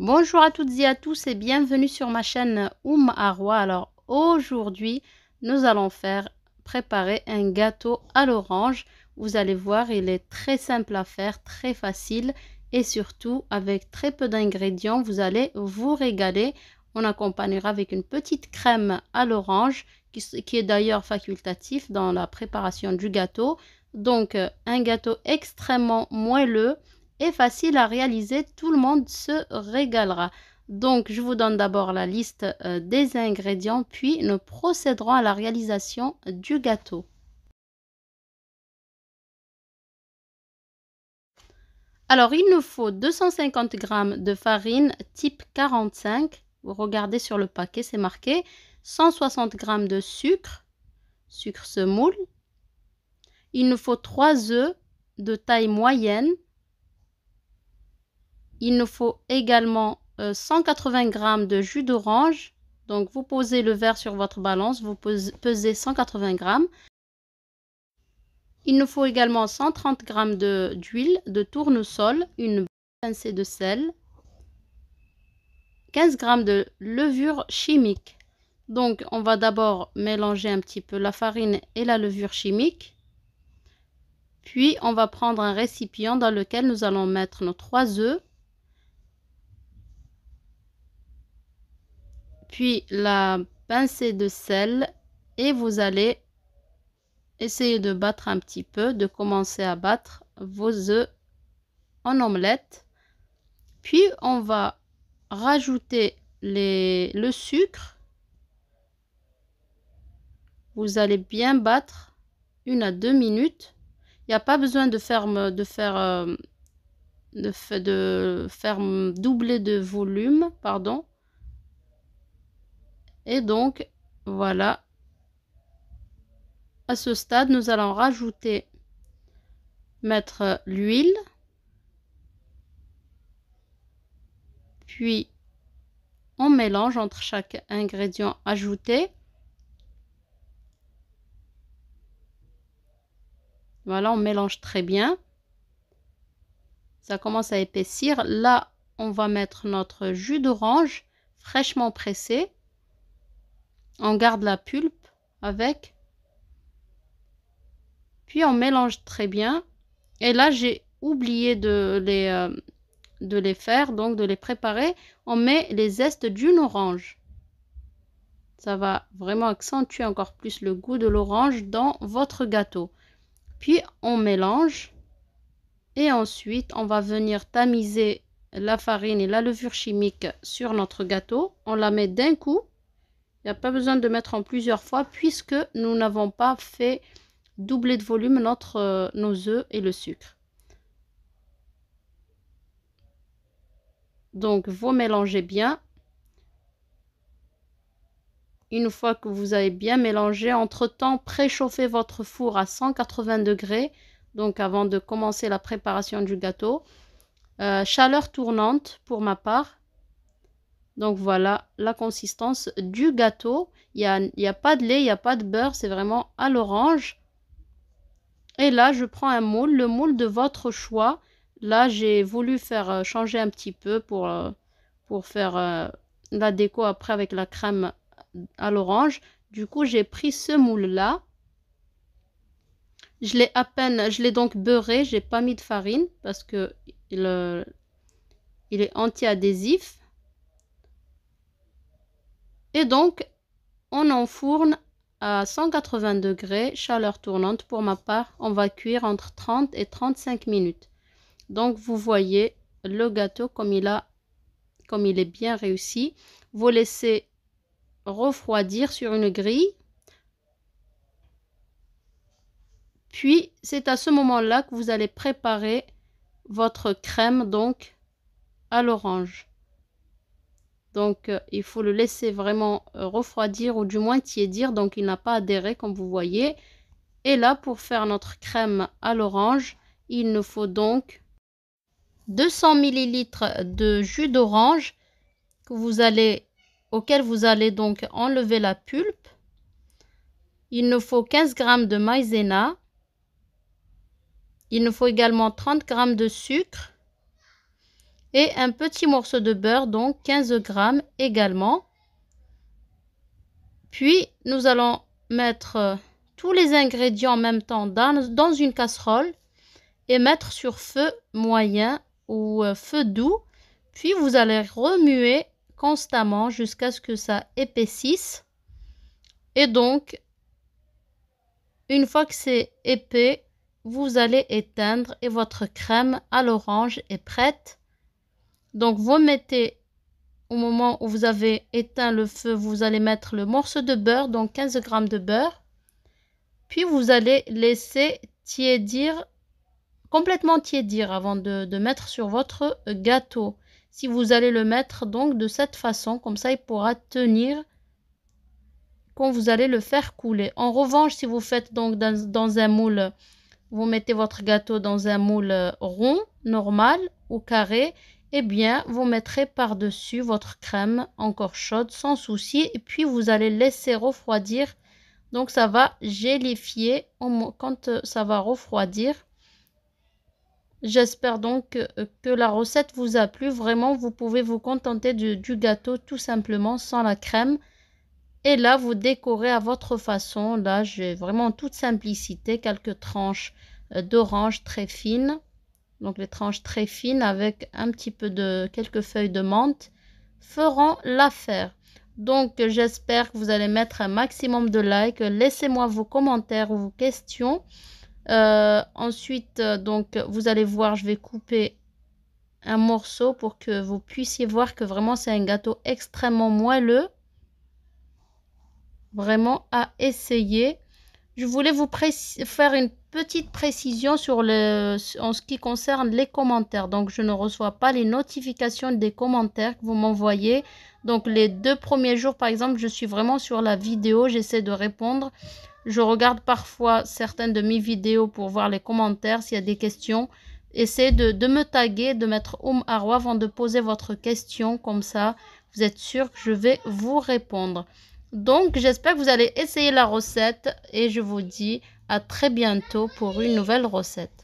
Bonjour à toutes et à tous et bienvenue sur ma chaîne Oum Alors aujourd'hui, nous allons faire préparer un gâteau à l'orange. Vous allez voir, il est très simple à faire, très facile et surtout avec très peu d'ingrédients, vous allez vous régaler. On accompagnera avec une petite crème à l'orange qui, qui est d'ailleurs facultatif dans la préparation du gâteau. Donc euh, un gâteau extrêmement moelleux facile à réaliser, tout le monde se régalera. Donc, je vous donne d'abord la liste euh, des ingrédients, puis nous procéderons à la réalisation du gâteau. Alors, il nous faut 250 g de farine type 45. Vous regardez sur le paquet, c'est marqué. 160 g de sucre, sucre semoule. Il nous faut 3 œufs de taille moyenne, il nous faut également 180 euh, g de jus d'orange. Donc vous posez le verre sur votre balance, vous pesez 180 g. Il nous faut également 130 g d'huile de, tournesol, une pincée de sel, 15 g de levure chimique. Donc on va d'abord mélanger un petit peu la farine et la levure chimique. Puis on va prendre un récipient dans lequel nous allons mettre nos 3 œufs puis la pincée de sel et vous allez essayer de battre un petit peu, de commencer à battre vos œufs en omelette. Puis on va rajouter les, le sucre. Vous allez bien battre une à deux minutes. Il n'y a pas besoin de faire, de faire, euh, de, de faire doubler de volume, pardon. Et donc, voilà. À ce stade, nous allons rajouter, mettre euh, l'huile. Puis, on mélange entre chaque ingrédient ajouté. Voilà, on mélange très bien. Ça commence à épaissir. Là, on va mettre notre jus d'orange fraîchement pressé. On garde la pulpe avec. Puis on mélange très bien. Et là, j'ai oublié de les, euh, de les faire, donc de les préparer. On met les zestes d'une orange. Ça va vraiment accentuer encore plus le goût de l'orange dans votre gâteau. Puis on mélange. Et ensuite, on va venir tamiser la farine et la levure chimique sur notre gâteau. On la met d'un coup pas besoin de mettre en plusieurs fois puisque nous n'avons pas fait doubler de volume notre, euh, nos œufs et le sucre. Donc vous mélangez bien. Une fois que vous avez bien mélangé, entre-temps, préchauffez votre four à 180 degrés, donc avant de commencer la préparation du gâteau. Euh, chaleur tournante pour ma part, donc voilà la consistance du gâteau. Il n'y a, a, pas de lait, il n'y a pas de beurre, c'est vraiment à l'orange. Et là, je prends un moule, le moule de votre choix. Là, j'ai voulu faire euh, changer un petit peu pour, euh, pour faire euh, la déco après avec la crème à l'orange. Du coup, j'ai pris ce moule-là. Je l'ai à peine, je l'ai donc beurré, j'ai pas mis de farine parce que il, il est anti-adhésif. Et donc, on enfourne à 180 degrés, chaleur tournante. Pour ma part, on va cuire entre 30 et 35 minutes. Donc, vous voyez le gâteau comme il, a, comme il est bien réussi. Vous laissez refroidir sur une grille. Puis, c'est à ce moment-là que vous allez préparer votre crème, donc, à l'orange. Donc, euh, il faut le laisser vraiment euh, refroidir ou du moins tiédir. Donc, il n'a pas adhéré comme vous voyez. Et là, pour faire notre crème à l'orange, il nous faut donc 200 ml de jus d'orange vous allez auquel vous allez donc enlever la pulpe. Il nous faut 15 g de maïzena. Il nous faut également 30 g de sucre et un petit morceau de beurre, donc 15 grammes également. Puis, nous allons mettre euh, tous les ingrédients en même temps dans, dans une casserole et mettre sur feu moyen ou euh, feu doux. Puis, vous allez remuer constamment jusqu'à ce que ça épaississe. Et donc, une fois que c'est épais, vous allez éteindre et votre crème à l'orange est prête. Donc vous mettez, au moment où vous avez éteint le feu, vous allez mettre le morceau de beurre, donc 15 g de beurre. Puis vous allez laisser tiédir, complètement tiédir avant de, mettre sur votre gâteau. Si vous allez le mettre donc de cette façon, comme ça il pourra tenir quand vous allez le faire couler. En revanche, si vous faites donc dans, un moule, vous mettez votre gâteau dans un moule rond, normal ou carré, eh bien, vous mettrez par-dessus votre crème encore chaude sans souci et puis vous allez laisser refroidir. Donc, ça va gélifier quand euh, ça va refroidir. J'espère donc euh, que la recette vous a plu. Vraiment, vous pouvez vous contenter du, du gâteau tout simplement sans la crème. Et là, vous décorez à votre façon. Là, j'ai vraiment toute simplicité, quelques tranches euh, d'orange très fines donc les tranches très fines avec un petit peu de quelques feuilles de menthe feront l'affaire. Donc j'espère que vous allez mettre un maximum de likes. Laissez-moi vos commentaires ou vos questions. Euh, ensuite, euh, donc vous allez voir, je vais couper un morceau pour que vous puissiez voir que vraiment c'est un gâteau extrêmement moelleux. Vraiment à essayer. Je voulais vous faire une petite précision sur le, en ce qui concerne les commentaires. Donc, je ne reçois pas les notifications des commentaires que vous m'envoyez. Donc, les deux premiers jours, par exemple, je suis vraiment sur la vidéo, j'essaie de répondre. Je regarde parfois certaines de mes vidéos pour voir les commentaires, s'il y a des questions. Essayez de, me taguer, de mettre Oum avant de poser votre question. Comme ça, vous êtes sûr que je vais vous répondre. Donc, j'espère que vous allez essayer la recette et je vous dis à très bientôt pour une nouvelle recette.